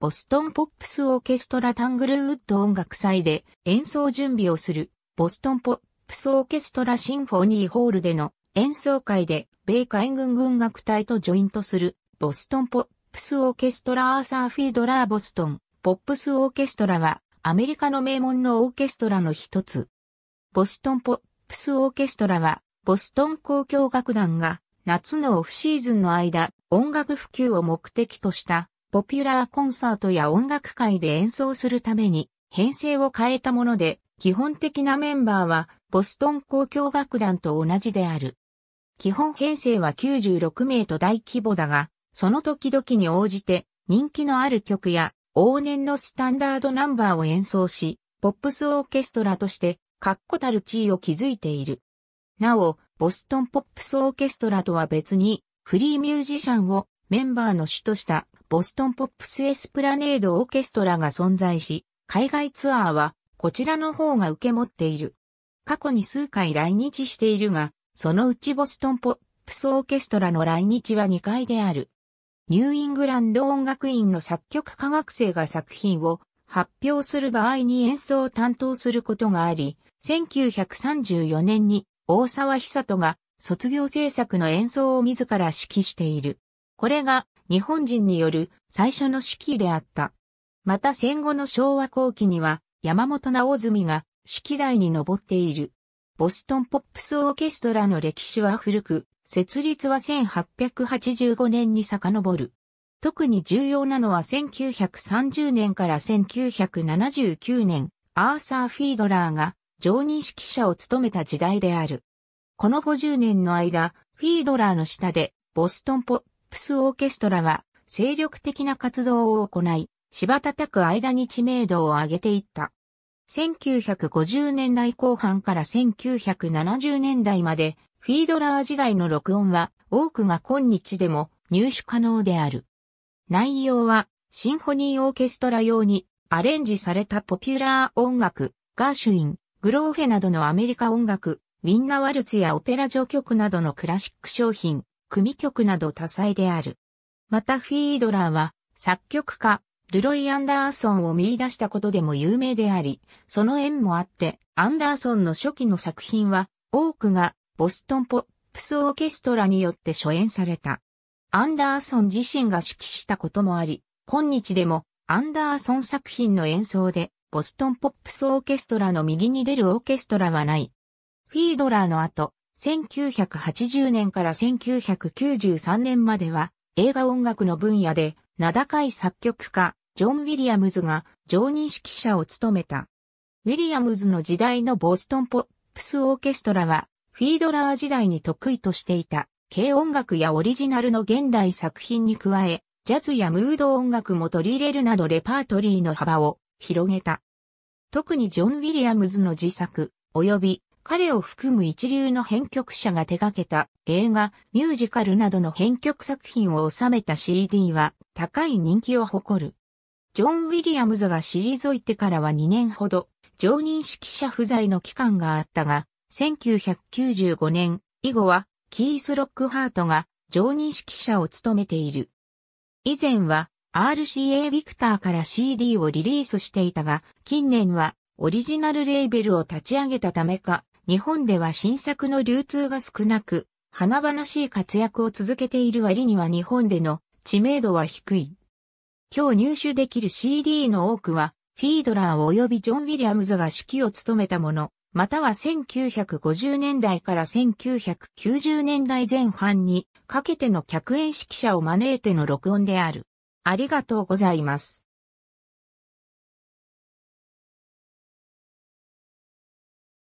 ボストンポップスオーケストラタングルウッド音楽祭で演奏準備をするボストンポップスオーケストラシンフォニーホールでの演奏会で米海軍軍楽隊とジョイントするボストンポップスオーケストラアーサーフィードラーボストンポップスオーケストラはアメリカの名門のオーケストラの一つ。ボストンポップスオーケストラはボストン公共楽団が夏のオフシーズンの間音楽普及を目的としたポピュラーコンサートや音楽会で演奏するために編成を変えたもので、基本的なメンバーはボストン交響楽団と同じである。基本編成は96名と大規模だが、その時々に応じて人気のある曲や往年のスタンダードナンバーを演奏し、ポップスオーケストラとして確固たる地位を築いている。なお、ボストンポップスオーケストラとは別に、フリーミュージシャンをメンバーの主としたボストンポップスエスプラネードオーケストラが存在し、海外ツアーはこちらの方が受け持っている。過去に数回来日しているが、そのうちボストンポップスオーケストラの来日は2回である。ニューイングランド音楽院の作曲科学生が作品を発表する場合に演奏を担当することがあり、1934年に大沢久人が卒業制作の演奏を自ら指揮している。これが日本人による最初の指揮であった。また戦後の昭和後期には山本直澄が指揮台に上っている。ボストンポップスオーケストラの歴史は古く、設立は1885年に遡る。特に重要なのは1930年から1979年、アーサー・フィードラーが常任指揮者を務めた時代である。この50年の間、フィードラーの下で、ボストンポップスオーケストラは精力的な活動を行い、芝叩く間に知名度を上げていった。1950年代後半から1970年代まで、フィードラー時代の録音は多くが今日でも入手可能である。内容はシンフォニーオーケストラ用にアレンジされたポピュラー音楽、ガーシュイン、グローフェなどのアメリカ音楽、ウィンナワルツやオペラ序曲などのクラシック商品、組曲など多彩である。またフィードラーは作曲家、ルロイ・アンダーソンを見出したことでも有名であり、その縁もあって、アンダーソンの初期の作品は多くがボストンポップスオーケストラによって初演された。アンダーソン自身が指揮したこともあり、今日でもアンダーソン作品の演奏でボストンポップスオーケストラの右に出るオーケストラはない。フィードラーの後、1980年から1993年までは映画音楽の分野で名高い作曲家ジョン・ウィリアムズが常任指揮者を務めた。ウィリアムズの時代のボストンポップスオーケストラはフィードラー時代に得意としていた軽音楽やオリジナルの現代作品に加えジャズやムード音楽も取り入れるなどレパートリーの幅を広げた。特にジョン・ウィリアムズの自作、及び彼を含む一流の編曲者が手掛けた映画、ミュージカルなどの編曲作品を収めた CD は高い人気を誇る。ジョン・ウィリアムズが退いてからは2年ほど、常任指揮者不在の期間があったが、1995年以後はキース・ロックハートが常任指揮者を務めている。以前は RCA ビクターから CD をリリースしていたが、近年はオリジナルレーベルを立ち上げたためか、日本では新作の流通が少なく、華々しい活躍を続けている割には日本での知名度は低い。今日入手できる CD の多くは、フィードラー及びジョン・ウィリアムズが指揮を務めたもの、または1950年代から1990年代前半にかけての客演指揮者を招いての録音である。ありがとうございます。